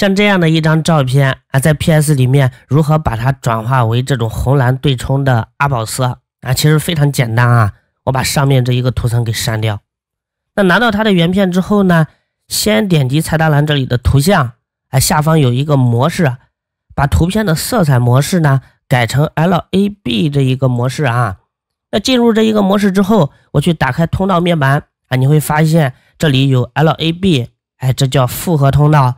像这样的一张照片啊，在 PS 里面如何把它转化为这种红蓝对冲的阿宝色啊？其实非常简单啊！我把上面这一个图层给删掉。那拿到它的原片之后呢，先点击菜单栏这里的图像，哎，下方有一个模式，把图片的色彩模式呢改成 LAB 这一个模式啊。那进入这一个模式之后，我去打开通道面板啊，你会发现这里有 LAB，哎，这叫复合通道。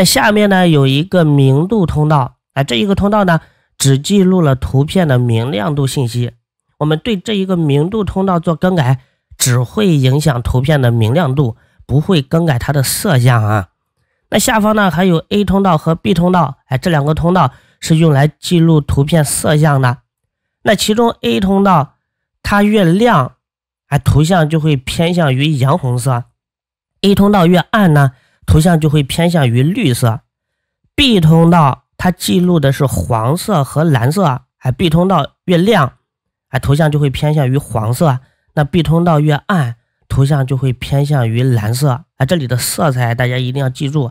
在下面呢有一个明度通道，哎，这一个通道呢只记录了图片的明亮度信息。我们对这一个明度通道做更改，只会影响图片的明亮度，不会更改它的色相啊。那下方呢还有 A 通道和 B 通道，哎，这两个通道是用来记录图片色相的。那其中 A 通道它越亮，哎，图像就会偏向于洋红色；A 通道越暗呢？图像就会偏向于绿色，B 通道它记录的是黄色和蓝色，哎，B 通道越亮，哎，图像就会偏向于黄色，那 B 通道越暗，图像就会偏向于蓝色，哎，这里的色彩大家一定要记住。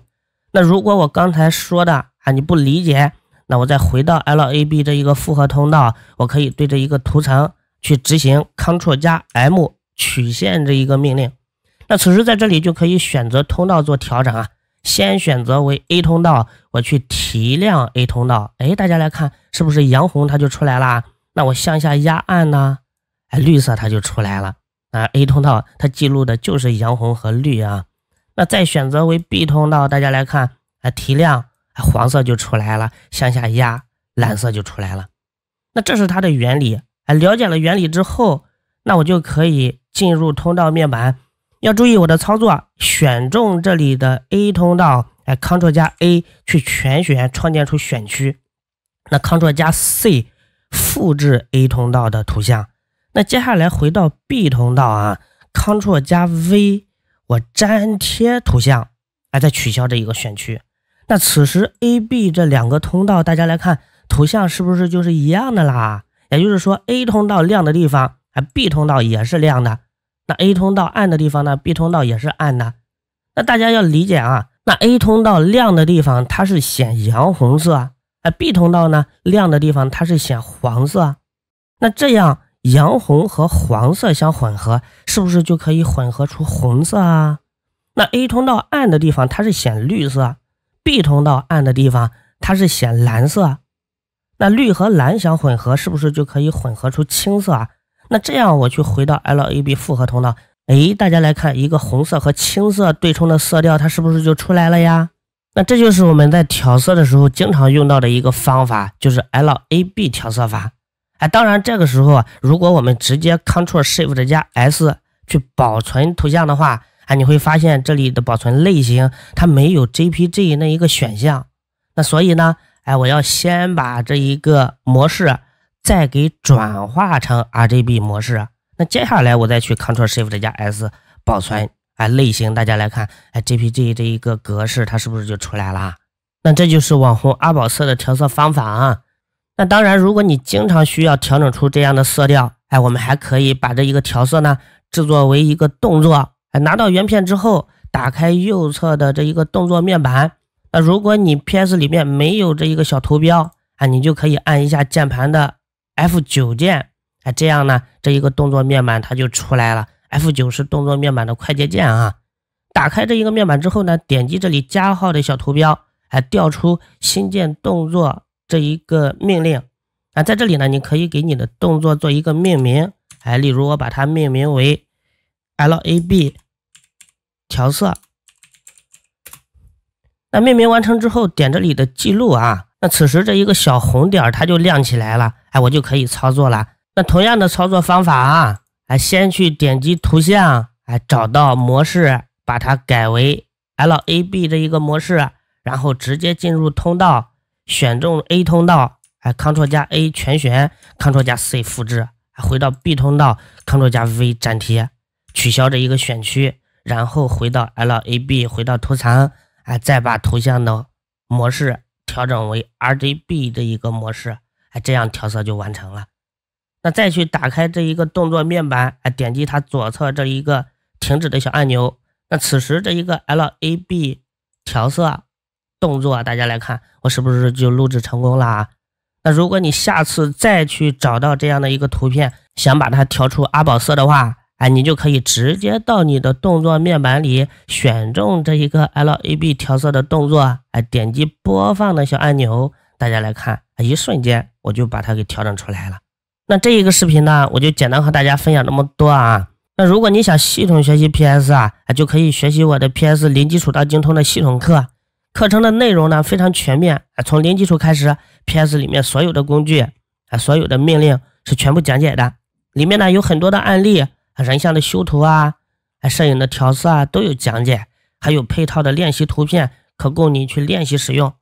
那如果我刚才说的啊你不理解，那我再回到 LAB 这一个复合通道，我可以对着一个图层去执行 Ctrl 加 M 曲线这一个命令。那此时在这里就可以选择通道做调整啊，先选择为 A 通道，我去提亮 A 通道，哎，大家来看是不是阳红它就出来了？那我向下压暗呢，哎，绿色它就出来了啊。A 通道它记录的就是阳红和绿啊。那再选择为 B 通道，大家来看啊，提亮黄色就出来了，向下压蓝色就出来了。那这是它的原理，哎，了解了原理之后，那我就可以进入通道面板。要注意我的操作，选中这里的 A 通道，哎，Ctrl 加 A 去全选，创建出选区。那 Ctrl 加 C 复制 A 通道的图像。那接下来回到 B 通道啊，Ctrl 加 V 我粘贴图像，哎，再取消这一个选区。那此时 A、B 这两个通道，大家来看图像是不是就是一样的啦？也就是说 A 通道亮的地方，哎，B 通道也是亮的。那 A 通道暗的地方呢？B 通道也是暗的。那大家要理解啊，那 A 通道亮的地方它是显洋红色啊，那 B 通道呢亮的地方它是显黄色。那这样洋红和黄色相混合，是不是就可以混合出红色啊？那 A 通道暗的地方它是显绿色，B 通道暗的地方它是显蓝色。那绿和蓝相混合，是不是就可以混合出青色啊？那这样我去回到 LAB 复合通道，哎，大家来看一个红色和青色对冲的色调，它是不是就出来了呀？那这就是我们在调色的时候经常用到的一个方法，就是 LAB 调色法。哎，当然这个时候啊，如果我们直接 Ctrl Shift 加 S 去保存图像的话，哎，你会发现这里的保存类型它没有 JPG 那一个选项。那所以呢，哎，我要先把这一个模式。再给转化成 RGB 模式，那接下来我再去 c t r l Shift 加 S 保存啊，类型大家来看，哎，JPG 这一个格式它是不是就出来了？那这就是网红阿宝色的调色方法啊。那当然，如果你经常需要调整出这样的色调，哎，我们还可以把这一个调色呢制作为一个动作，哎，拿到原片之后，打开右侧的这一个动作面板，那如果你 PS 里面没有这一个小图标啊，你就可以按一下键盘的。F 九键，哎，这样呢，这一个动作面板它就出来了。F 九是动作面板的快捷键啊。打开这一个面板之后呢，点击这里加号的小图标，哎，调出新建动作这一个命令。啊，在这里呢，你可以给你的动作做一个命名，哎，例如我把它命名为 LAB 调色。那命名完成之后，点这里的记录啊。那此时这一个小红点儿它就亮起来了，哎，我就可以操作了。那同样的操作方法啊，哎，先去点击图像，哎，找到模式，把它改为 L A B 的一个模式，然后直接进入通道，选中 A 通道，哎，c t r l 加 A 全选，c t r l 加 C 复制，回到 B 通道，c t r l 加 V 粘贴，取消这一个选区，然后回到 L A B，回到图层，哎，再把图像的模式。调整为 R G B 的一个模式，哎，这样调色就完成了。那再去打开这一个动作面板，哎，点击它左侧这一个停止的小按钮。那此时这一个 L A B 调色动作，大家来看，我是不是就录制成功了啊？那如果你下次再去找到这样的一个图片，想把它调出阿宝色的话，哎，你就可以直接到你的动作面板里选中这一个 L A B 调色的动作，哎，点击播放的小按钮，大家来看，一瞬间我就把它给调整出来了。那这一个视频呢，我就简单和大家分享那么多啊。那如果你想系统学习 P S 啊，就可以学习我的 P S 零基础到精通的系统课，课程的内容呢非常全面，从零基础开始，P S 里面所有的工具啊，所有的命令是全部讲解的，里面呢有很多的案例。人像的修图啊，摄影的调色啊，都有讲解，还有配套的练习图片，可供你去练习使用。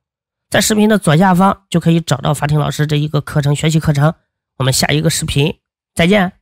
在视频的左下方就可以找到法庭老师这一个课程学习课程。我们下一个视频再见。